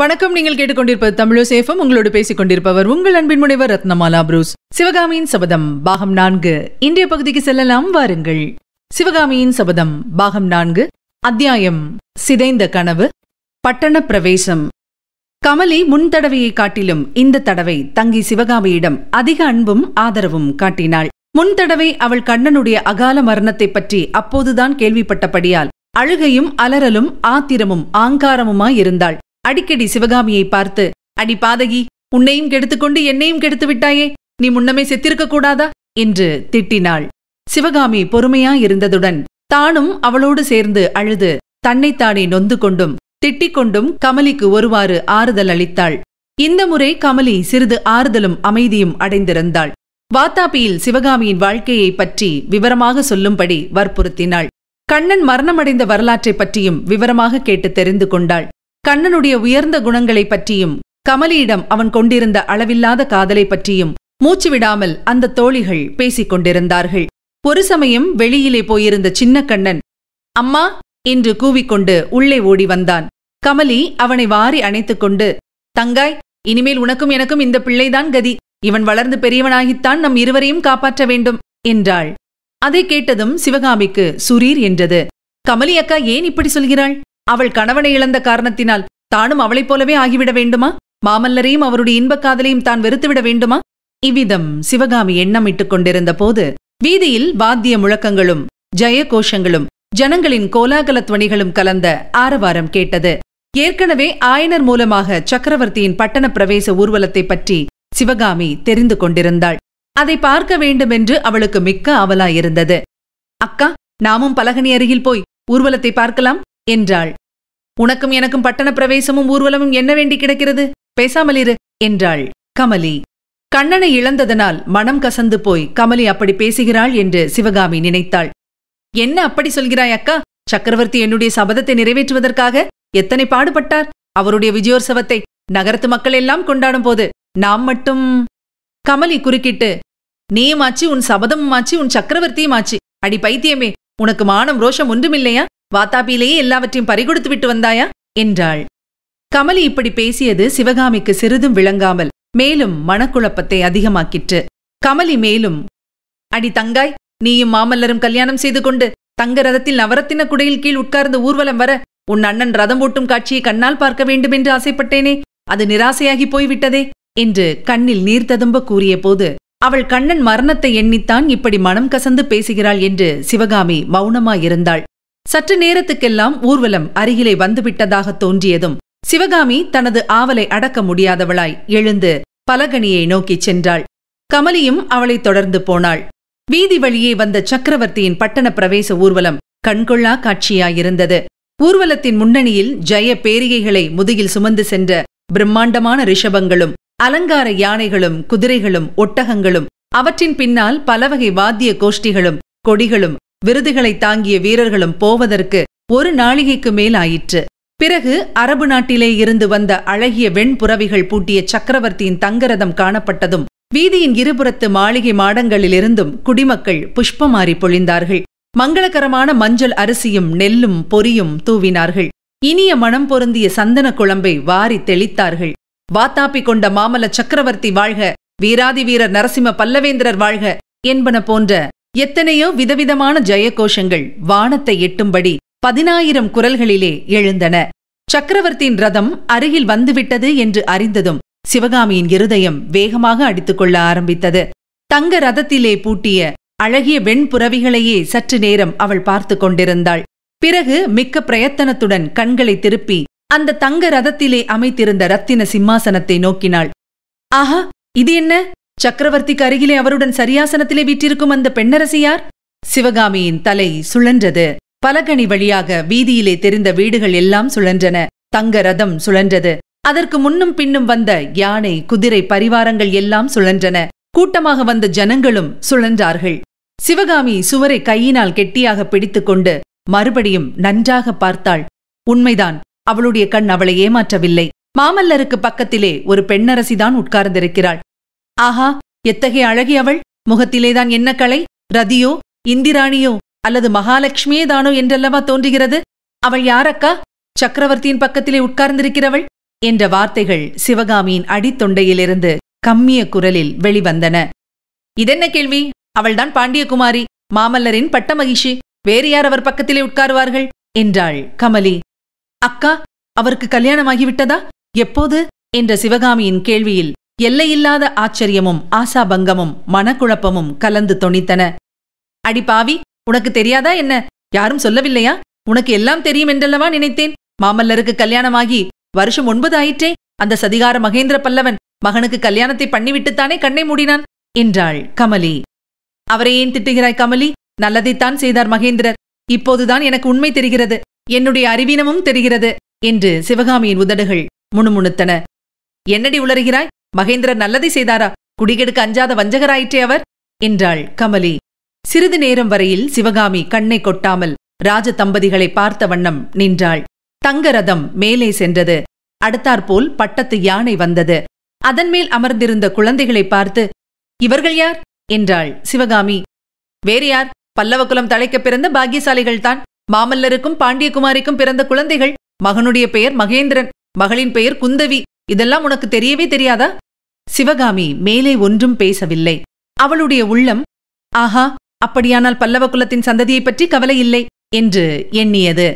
வணக்கம் நீங்கள் கேட்டுக்கொண்டிருப்பது தமிழோ சேஃபம் உங்களோடு பேசிக் கொண்டிருப்பவர் உங்கள் அன்பின் முனைவர் ரத்னமாலா புரூஸ் சிவகாமியின் சபதம் பாகம் நான்கு இன்றைய பகுதிக்கு செல்லலாம் வாருங்கள் சிவகாமியின் சபதம் பாகம் நான்கு அத்தியாயம் சிதைந்த கனவு பட்டண பிரவேசம் கமலி முன் தடவையை காட்டிலும் இந்த தடவை தங்கி சிவகாமியிடம் அதிக அன்பும் ஆதரவும் காட்டினாள் முன் தடவை அவள் கண்ணனுடைய அகால மரணத்தை பற்றி அப்போதுதான் கேள்விப்பட்டபடியால் அழுகையும் அலறலும் ஆத்திரமும் ஆங்காரமுமாயிருந்தாள் அடிக்கடி சிவகாமியை பார்த்து அடி பாதகி உன்னையும் கெடுத்துக்கொண்டு என்னையும் கெடுத்து விட்டாயே நீ முன்னமே செத்திருக்க கூடாதா என்று திட்டினாள் சிவகாமி பொறுமையா இருந்ததுடன் தானும் அவளோடு சேர்ந்து அழுது தன்னைத்தானே நொந்து கொண்டும் திட்டிக் கொண்டும் கமலிக்கு ஒருவாறு ஆறுதல் அளித்தாள் இந்த முறை கமலி சிறிது ஆறுதலும் அமைதியும் அடைந்திருந்தாள் வாத்தாபியில் சிவகாமியின் வாழ்க்கையை பற்றி விவரமாக சொல்லும்படி வற்புறுத்தினாள் கண்ணன் மரணமடைந்த வரலாற்றை பற்றியும் விவரமாக கேட்டு தெரிந்து கொண்டாள் கண்ணனுடைய உயர்ந்த குணங்களைப் பற்றியும் கமலியிடம் அவன் கொண்டிருந்த அளவில்லாத காதலை பற்றியும் மூச்சுவிடாமல் அந்த தோழிகள் பேசிக் கொண்டிருந்தார்கள் ஒரு சமயம் வெளியிலே போயிருந்த சின்ன கண்ணன் அம்மா என்று கூவிக்கொண்டு உள்ளே ஓடி வந்தான் கமலி அவனை வாரி அணைத்துக் கொண்டு தங்காய் இனிமேல் உனக்கும் எனக்கும் இந்த பிள்ளைதான் கதி இவன் வளர்ந்து பெரியவனாகித்தான் நம் இருவரையும் காப்பாற்ற வேண்டும் என்றாள் அதை கேட்டதும் சிவகாமிக்கு சுரீர் என்றது கமலி அக்கா ஏன் இப்படி சொல்கிறாள் அவள் கணவனை இழந்த காரணத்தினால் தானும் அவளைப் போலவே ஆகிவிட வேண்டுமா மாமல்லரையும் அவருடைய இன்பக் காதலையும் தான் வெறுத்துவிட வேண்டுமா இவ்விதம் சிவகாமி எண்ணமிட்டுக் கொண்டிருந்த போது வீதியில் வாத்திய முழக்கங்களும் ஜெய கோஷங்களும் ஜனங்களின் கோலாகல துவணிகளும் கலந்த ஆரவாரம் கேட்டது ஏற்கனவே ஆயனர் மூலமாக சக்கரவர்த்தியின் பட்டண பிரவேச ஊர்வலத்தை பற்றி சிவகாமி தெரிந்து கொண்டிருந்தாள் அதை பார்க்க வேண்டுமென்று அவளுக்கு மிக்க அவலாயிருந்தது அக்கா நாமும் பலகனி அருகில் போய் ஊர்வலத்தை பார்க்கலாம் என்றாள் உனக்கும் எனக்கும் பட்டண பிரவேசமும் ஊர்வலமும் என்ன வேண்டி கிடக்கிறது பேசாமலிரு என்றாள் கமலி கண்ணனை இழந்ததனால் மனம் கசந்து போய் கமலி அப்படி பேசுகிறாள் என்று சிவகாமி நினைத்தாள் என்ன அப்படி சொல்கிறாய் அக்கா சக்கரவர்த்தி என்னுடைய சபதத்தை நிறைவேற்றுவதற்காக எத்தனை பாடுபட்டார் அவருடைய விஜயோற்சவத்தை நகரத்து மக்கள் எல்லாம் கொண்டாடும் போது நாம் மட்டும் கமலி குறுக்கிட்டு நீயும் ஆச்சு உன் சபதமும் ஆச்சு உன் சக்கரவர்த்தியும் ஆச்சு அடி பைத்தியமே உனக்கு மானம் ரோஷம் ஒன்றுமில்லையா வாத்தாப்பிலேயே எல்லாவற்றையும் பறிகொடுத்து விட்டு வந்தாயா என்றாள் கமலி இப்படி பேசியது சிவகாமிக்கு சிறிதும் விளங்காமல் மேலும் மனக்குழப்பத்தை அதிகமாக்கிற்று கமலி மேலும் அடி தங்காய் நீயும் மாமல்லரும் கல்யாணம் செய்து கொண்டு தங்க ரதத்தில் நவரத்தின குடையில் கீழ் உட்கார்ந்து ஊர்வலம் வர உன் அண்ணன் ரதம் ஓட்டும் காட்சியை கண்ணால் பார்க்க வேண்டும் என்று ஆசைப்பட்டேனே அது நிராசையாகி போய்விட்டதே என்று கண்ணில் நீர் ததும்ப கூறிய போது அவள் கண்ணன் மரணத்தை எண்ணித்தான் இப்படி மனம் கசந்து பேசுகிறாள் என்று சிவகாமி மௌனமாயிருந்தாள் சற்று நேரத்துக்கெல்லாம் ஊர்வலம் அருகிலே வந்துவிட்டதாக தோன்றியதும் சிவகாமி தனது ஆவலை அடக்க முடியாதவளாய் எழுந்து பலகணியை நோக்கிச் சென்றாள் கமலியும் அவளை தொடர்ந்து போனாள் வீதி வழியே வந்த சக்கரவர்த்தியின் பட்டண பிரவேச ஊர்வலம் கண்கொள்ளா காட்சியாயிருந்தது ஊர்வலத்தின் முன்னணியில் ஜெய பேரிகைகளை முதுகில் சுமந்து சென்ற பிரம்மாண்டமான ரிஷபங்களும் அலங்கார யானைகளும் குதிரைகளும் ஒட்டகங்களும் அவற்றின் பின்னால் பலவகை வாத்திய கோஷ்டிகளும் கொடிகளும் விருதுகளை தாங்கிய வீரர்களும் போவதற்கு ஒரு நாளிகைக்கு மேல் ஆயிற்று பிறகு அரபு நாட்டிலே இருந்து வந்த அழகிய வெண்புறவிகள் பூட்டிய சக்கரவர்த்தியின் தங்கரதம் காணப்பட்டதும் வீதியின் இருபுறத்து மாளிகை மாடங்களிலிருந்தும் குடிமக்கள் புஷ்பமாறி பொழிந்தார்கள் மங்களகரமான மஞ்சள் அரிசியும் நெல்லும் பொரியும் தூவினார்கள் இனிய மனம் பொருந்திய சந்தன குழம்பை வாரி தெளித்தார்கள் வாத்தாப்பி கொண்ட மாமல்ல சக்கரவர்த்தி வாழ்க வீராதி வீரர் நரசிம்ம பல்லவேந்திரர் வாழ்க என்பன போன்ற எத்தனையோ விதவிதமான ஜெயகோஷங்கள் வானத்தை எட்டும்படி பதினாயிரம் குரல்களிலே எழுந்தன சக்கரவர்த்தியின் ரதம் அருகில் வந்துவிட்டது என்று அறிந்ததும் சிவகாமியின் இருதயம் வேகமாக கொள்ள ஆரம்பித்தது தங்க ரதத்திலே பூட்டிய அழகிய வெண்புறவிகளையே சற்று நேரம் அவள் பார்த்து கொண்டிருந்தாள் பிறகு மிக்க பிரயத்தனத்துடன் கண்களை திருப்பி அந்த தங்க ரதத்திலே அமைத்திருந்த ரத்தின சிம்மாசனத்தை நோக்கினாள் ஆஹா இது என்ன சக்கரவர்த்திக்கு அருகிலே அவருடன் சரியாசனத்திலே வீற்றிருக்கும் அந்த பெண்ணரசியார் சிவகாமியின் தலை சுழன்றது பலகணி வழியாக வீதியிலே தெரிந்த வீடுகள் எல்லாம் சுழன்றன தங்க ரதம் சுழன்றது அதற்கு முன்னும் பின்னும் வந்த யானை குதிரை பரிவாரங்கள் எல்லாம் சுழன்றன கூட்டமாக வந்த ஜனங்களும் சுழன்றார்கள் சிவகாமி சுவரை கையினால் கெட்டியாக பிடித்துக்கொண்டு மறுபடியும் நன்றாக பார்த்தாள் உண்மைதான் அவளுடைய கண் அவளை ஏமாற்றவில்லை மாமல்லருக்கு பக்கத்திலே ஒரு பெண்ணரசிதான் உட்கார்ந்திருக்கிறாள் ஆஹா எத்தகைய அழகி அவள் முகத்திலேதான் என்ன கலை ரதியோ இந்திராணியோ அல்லது மகாலட்சுமியே தானோ என்றல்லவா தோன்றுகிறது அவள் யாரக்கா சக்கரவர்த்தியின் பக்கத்திலே உட்கார்ந்திருக்கிறவள் என்ற வார்த்தைகள் சிவகாமியின் அடித்தொண்டையிலிருந்து கம்மிய குரலில் வெளிவந்தன இதென்ன கேள்வி அவள்தான் பாண்டியகுமாரி மாமல்லரின் பட்ட மகிஷி வேறு யார் அவர் பக்கத்திலே உட்காருவார்கள் என்றாள் கமலி அக்கா அவருக்கு கல்யாணமாகிவிட்டதா எப்போது என்ற சிவகாமியின் கேள்வியில் எல்லையில்லாத ஆச்சரியமும் ஆசாபங்கமும் மனக்குழப்பமும் கலந்து தொனித்தன அடிப்பாவி உனக்கு தெரியாதா என்ன யாரும் சொல்லவில்லையா உனக்கு எல்லாம் தெரியும் என்றல்லவா நினைத்தேன் மாமல்லருக்கு கல்யாணமாகி வருஷம் ஒன்பது ஆயிற்றே அந்த சதிகார மகேந்திர பல்லவன் மகனுக்கு கல்யாணத்தை பண்ணிவிட்டுத்தானே கண்ணை மூடினான் என்றாள் கமலி அவரை ஏன் திட்டுகிறாய் கமலி நல்லதைத்தான் செய்தார் மகேந்திரர் இப்போதுதான் எனக்கு உண்மை தெரிகிறது என்னுடைய அறிவீனமும் தெரிகிறது என்று சிவகாமியின் உதடுகள் முணுமுணுத்தன என்னடி உளறுகிறாய் மகேந்திரன் நல்லதை செய்தாரா குடிகெடுக்க அஞ்சாத வஞ்சகராயிற்றே அவர் என்றாள் கமலி சிறிது நேரம் வரையில் சிவகாமி கண்ணை கொட்டாமல் ராஜ தம்பதிகளை பார்த்த வண்ணம் நின்றாள் தங்க ரதம் மேலே சென்றது அடுத்தாற்போல் பட்டத்து யானை வந்தது அதன் மேல் அமர்ந்திருந்த குழந்தைகளை பார்த்து இவர்கள் யார் என்றாள் சிவகாமி வேறு யார் பல்லவகுலம் தலைக்க பிறந்த பாக்கியசாலிகள்தான் மாமல்லருக்கும் பாண்டியகுமாரிக்கும் பிறந்த குழந்தைகள் மகனுடைய பெயர் மகேந்திரன் மகளின் பெயர் குந்தவி இதெல்லாம் உனக்கு தெரியவே தெரியாதா சிவகாமி மேலே ஒன்றும் பேசவில்லை அவளுடைய உள்ளம் ஆஹா அப்படியானால் பல்லவ குலத்தின் சந்ததியைப் பற்றி கவலை இல்லை என்று எண்ணியது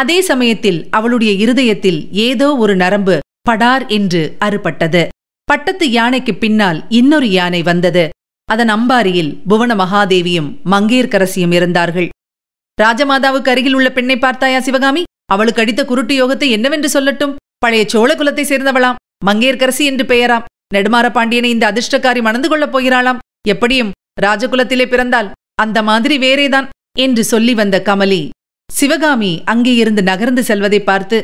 அதே சமயத்தில் அவளுடைய இருதயத்தில் ஏதோ ஒரு நரம்பு படார் என்று அறுபட்டது பட்டத்து யானைக்கு பின்னால் இன்னொரு யானை வந்தது அதன் அம்பாரியில் புவன மகாதேவியும் மங்கேற்கரசியும் இருந்தார்கள் ராஜமாதாவுக்கு அருகில் உள்ள பெண்ணை பார்த்தாயா சிவகாமி அவளுக்கு அடித்த குருட்டு யோகத்தை என்னவென்று சொல்லட்டும் பழைய சோழ குலத்தை சேர்ந்தவளாம் மங்கையர்கரசி என்று பெயராம் நெடுமாற பாண்டியனை இந்த அதிர்ஷ்டக்காரி மணந்து கொள்ளப் போகிறாளாம் எப்படியும் ராஜகுலத்திலே பிறந்தால் அந்த மாதிரி வேறேதான் என்று சொல்லி வந்த கமலி சிவகாமி அங்கே இருந்து நகர்ந்து செல்வதை பார்த்து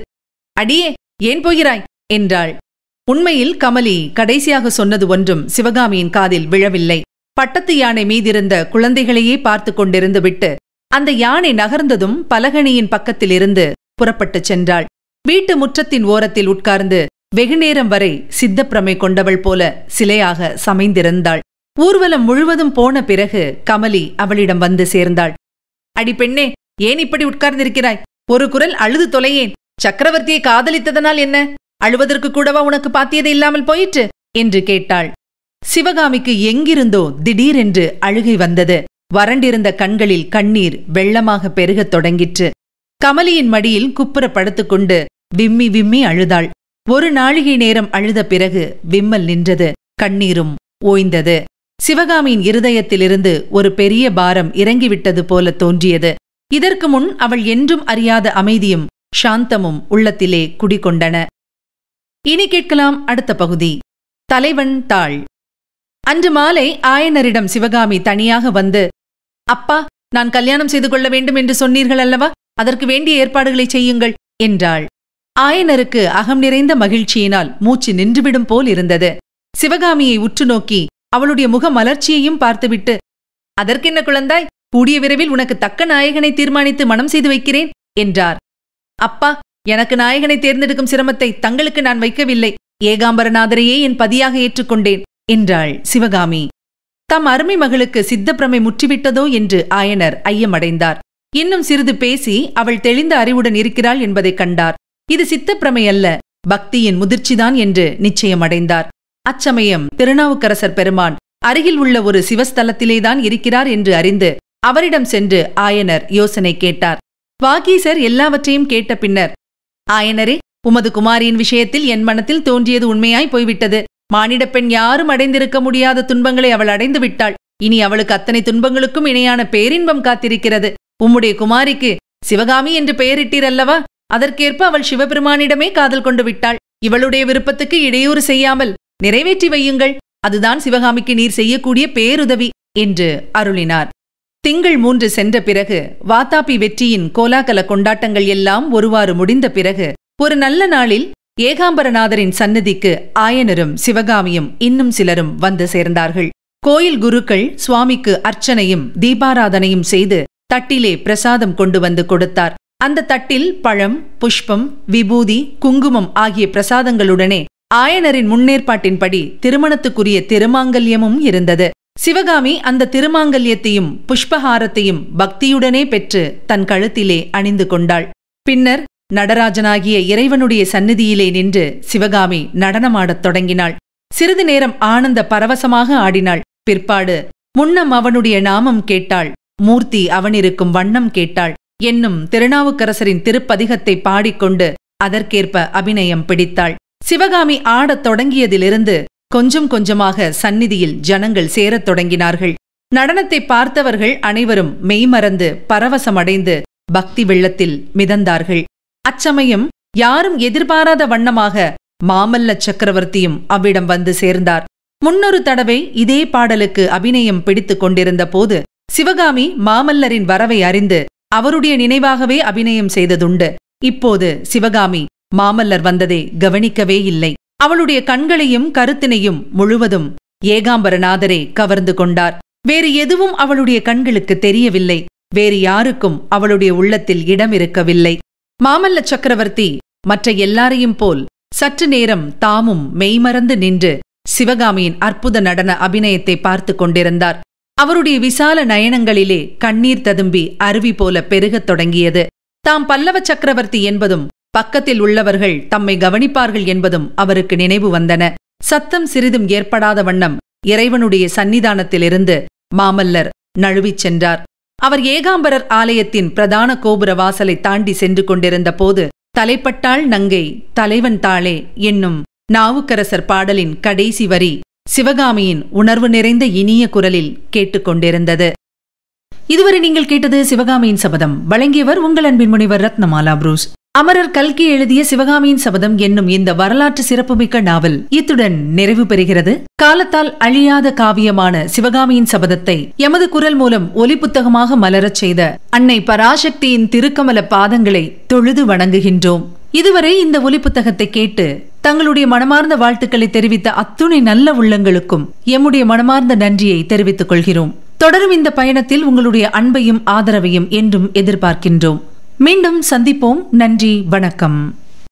அடியே ஏன் போகிறாய் என்றாள் உண்மையில் கமலி கடைசியாக சொன்னது ஒன்றும் சிவகாமியின் காதில் விழவில்லை பட்டத்து யானை மீதிருந்த குழந்தைகளையே பார்த்து கொண்டிருந்து விட்டு அந்த யானை நகர்ந்ததும் பலகணியின் பக்கத்திலிருந்து புறப்பட்டுச் சென்றாள் வீட்டு முற்றத்தின் ஓரத்தில் உட்கார்ந்து வெகுநேரம் வரை சித்தப்பிரமை கொண்டவள் போல சிலையாக சமைந்திருந்தாள் ஊர்வலம் முழுவதும் போன பிறகு கமலி அவளிடம் வந்து சேர்ந்தாள் அடி பெண்ணே ஏன் இப்படி உட்கார்ந்திருக்கிறாய் ஒரு குரல் அழுது தொலையேன் சக்கரவர்த்தியை காதலித்ததனால் என்ன அழுவதற்கு கூடவா உனக்கு பாத்தியது இல்லாமல் போயிற்று என்று கேட்டாள் சிவகாமிக்கு எங்கிருந்தோ திடீரென்று அழுகை வந்தது வறண்டிருந்த கண்களில் கண்ணீர் வெள்ளமாக பெருகத் தொடங்கிற்று கமலியின் மடியில் குப்புற படுத்துக்கொண்டு விம்மி விம்மி அழுதாள் ஒரு நாழிகை நேரம் அழுத பிறகு விம்மல் நின்றது கண்ணீரும் ஓய்ந்தது சிவகாமியின் இருதயத்திலிருந்து ஒரு பெரிய பாரம் இறங்கிவிட்டது போல தோன்றியது இதற்கு முன் அவள் என்றும் அறியாத அமைதியும் சாந்தமும் உள்ளத்திலே குடிகொண்டன இனி கேட்கலாம் அடுத்த பகுதி தலைவன் தாள் அன்று மாலை ஆயனரிடம் சிவகாமி தனியாக வந்து அப்பா நான் கல்யாணம் செய்து கொள்ள வேண்டும் என்று சொன்னீர்கள் அல்லவா அதற்கு வேண்டிய ஏற்பாடுகளை செய்யுங்கள் என்றாள் ஆயனருக்கு அகம் நிறைந்த மகிழ்ச்சியினால் மூச்சு நின்றுவிடும் போல் இருந்தது சிவகாமியை உற்று நோக்கி அவளுடைய முக மலர்ச்சியையும் பார்த்துவிட்டு அதற்கென்ன குழந்தாய் கூடிய விரைவில் உனக்கு தக்க நாயகனை தீர்மானித்து மனம் செய்து வைக்கிறேன் என்றார் அப்பா எனக்கு நாயகனை தேர்ந்தெடுக்கும் சிரமத்தை தங்களுக்கு நான் வைக்கவில்லை ஏகாம்பரநாதரையே என் பதியாக ஏற்றுக்கொண்டேன் என்றாள் சிவகாமி தம் அருமை மகளுக்கு சித்தப்பிரமை முற்றிவிட்டதோ என்று ஆயனர் ஐயமடைந்தார் இன்னும் சிறிது பேசி அவள் தெளிந்த அறிவுடன் இருக்கிறாள் என்பதைக் கண்டார் இது சித்தப்பிரமை அல்ல பக்தியின் முதிர்ச்சிதான் என்று நிச்சயமடைந்தார் அச்சமயம் திருநாவுக்கரசர் பெருமான் அருகில் உள்ள ஒரு சிவஸ்தலத்திலேதான் இருக்கிறார் என்று அறிந்து அவரிடம் சென்று ஆயனர் யோசனை கேட்டார் வாகீசர் எல்லாவற்றையும் கேட்ட பின்னர் ஆயனரே உமது குமாரியின் விஷயத்தில் என் மனத்தில் தோன்றியது உண்மையாய் போய்விட்டது மானிடப்பெண் பெண் யாரும் அடைந்திருக்க முடியாத துன்பங்களை அவள் அடைந்து விட்டாள் இனி அவளுக்கு அத்தனை துன்பங்களுக்கும் இணையான பேரின்பம் காத்திருக்கிறது உம்முடைய குமாரிக்கு சிவகாமி என்று பெயரிட்டீர் அல்லவா அதற்கேற்ப அவள் சிவபெருமானிடமே காதல் கொண்டு விட்டாள் இவளுடைய விருப்பத்துக்கு இடையூறு செய்யாமல் நிறைவேற்றி வையுங்கள் அதுதான் சிவகாமிக்கு நீர் செய்யக்கூடிய பேருதவி என்று அருளினார் திங்கள் மூன்று சென்ற பிறகு வாத்தாபி வெற்றியின் கோலாகல கொண்டாட்டங்கள் எல்லாம் ஒருவாறு முடிந்த பிறகு ஒரு நல்ல நாளில் ஏகாம்பரநாதரின் சன்னதிக்கு ஆயனரும் சிவகாமியும் இன்னும் சிலரும் வந்து சேர்ந்தார்கள் கோயில் குருக்கள் சுவாமிக்கு அர்ச்சனையும் தீபாராதனையும் செய்து தட்டிலே பிரசாதம் கொண்டு வந்து கொடுத்தார் அந்த தட்டில் பழம் புஷ்பம் விபூதி குங்குமம் ஆகிய பிரசாதங்களுடனே ஆயனரின் முன்னேற்பாட்டின்படி திருமணத்துக்குரிய திருமாங்கல்யமும் இருந்தது சிவகாமி அந்த திருமாங்கல்யத்தையும் புஷ்பஹாரத்தையும் பக்தியுடனே பெற்று தன் கழுத்திலே அணிந்து கொண்டாள் பின்னர் நடராஜனாகிய இறைவனுடைய சந்நிதியிலே நின்று சிவகாமி நடனமாடத் தொடங்கினாள் சிறிது நேரம் ஆனந்த பரவசமாக ஆடினாள் பிற்பாடு முன்னம் அவனுடைய நாமம் கேட்டாள் மூர்த்தி அவனிருக்கும் வண்ணம் கேட்டாள் என்னும் திருநாவுக்கரசரின் திருப்பதிகத்தை பாடிக்கொண்டு அதற்கேற்ப அபிநயம் பிடித்தாள் சிவகாமி ஆடத் தொடங்கியதிலிருந்து கொஞ்சம் கொஞ்சமாக சந்நிதியில் ஜனங்கள் சேரத் தொடங்கினார்கள் நடனத்தை பார்த்தவர்கள் அனைவரும் மெய்மறந்து பரவசமடைந்து பக்தி வெள்ளத்தில் மிதந்தார்கள் அச்சமயம் யாரும் எதிர்பாராத வண்ணமாக மாமல்ல சக்கரவர்த்தியும் அவ்விடம் வந்து சேர்ந்தார் முன்னொரு தடவை இதே பாடலுக்கு அபிநயம் பிடித்துக் கொண்டிருந்த போது சிவகாமி மாமல்லரின் வரவை அறிந்து அவருடைய நினைவாகவே அபிநயம் செய்ததுண்டு இப்போது சிவகாமி மாமல்லர் வந்ததை கவனிக்கவே இல்லை அவளுடைய கண்களையும் கருத்தினையும் முழுவதும் ஏகாம்பரநாதரே கவர்ந்து கொண்டார் வேறு எதுவும் அவளுடைய கண்களுக்கு தெரியவில்லை வேறு யாருக்கும் அவளுடைய உள்ளத்தில் இடம் இருக்கவில்லை மாமல்ல சக்கரவர்த்தி மற்ற எல்லாரையும் போல் சற்று நேரம் தாமும் மெய்மறந்து நின்று சிவகாமியின் அற்புத நடன அபிநயத்தை பார்த்து கொண்டிருந்தார் அவருடைய விசால நயனங்களிலே கண்ணீர் ததும்பி அருவி போல பெருகத் தொடங்கியது தாம் பல்லவ சக்கரவர்த்தி என்பதும் பக்கத்தில் உள்ளவர்கள் தம்மை கவனிப்பார்கள் என்பதும் அவருக்கு நினைவு வந்தன சத்தம் சிறிதும் ஏற்படாத வண்ணம் இறைவனுடைய சன்னிதானத்திலிருந்து மாமல்லர் நழுவிச் சென்றார் அவர் ஏகாம்பரர் ஆலயத்தின் பிரதான கோபுர வாசலை தாண்டி சென்று கொண்டிருந்த போது தலைப்பட்டாள் நங்கை தலைவன் தாளே என்னும் நாவுக்கரசர் பாடலின் கடைசி வரி சிவகாமியின் உணர்வு நிறைந்த இனிய குரலில் கேட்டுக்கொண்டிருந்தது இதுவரை நீங்கள் கேட்டது சிவகாமியின் சபதம் வழங்கியவர் உங்கள் அன்பின் முனைவர் ரத்னமாலா புரூஸ் அமரர் கல்கி எழுதிய சிவகாமியின் சபதம் என்னும் இந்த வரலாற்று சிறப்புமிக்க நாவல் இத்துடன் நிறைவு பெறுகிறது காலத்தால் அழியாத காவியமான சிவகாமியின் சபதத்தை எமது குரல் மூலம் ஒலி புத்தகமாக மலரச் செய்த அன்னை பராசக்தியின் திருக்கமல பாதங்களை தொழுது வணங்குகின்றோம் இதுவரை இந்த ஒலி புத்தகத்தை கேட்டு தங்களுடைய மனமார்ந்த வாழ்த்துக்களை தெரிவித்த அத்துணை நல்ல உள்ளங்களுக்கும் எம்முடைய மனமார்ந்த நன்றியை தெரிவித்துக் கொள்கிறோம் தொடரும் இந்த பயணத்தில் உங்களுடைய அன்பையும் ஆதரவையும் என்றும் எதிர்பார்க்கின்றோம் மீண்டும் சந்திப்போம் நன்றி வணக்கம்